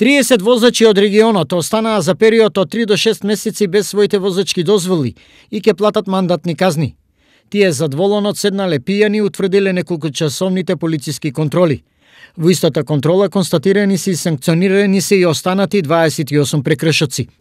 30 возачи од регионот останаа за период од 3 до 6 месеци без своите возачки дозволи и ке платат мандатни казни. Тие за дволонот седнале пијани утврдиле неколку часовните полициски контроли. Во истата контрола констатирани се и санкционирани се и останати 28 прекршоци.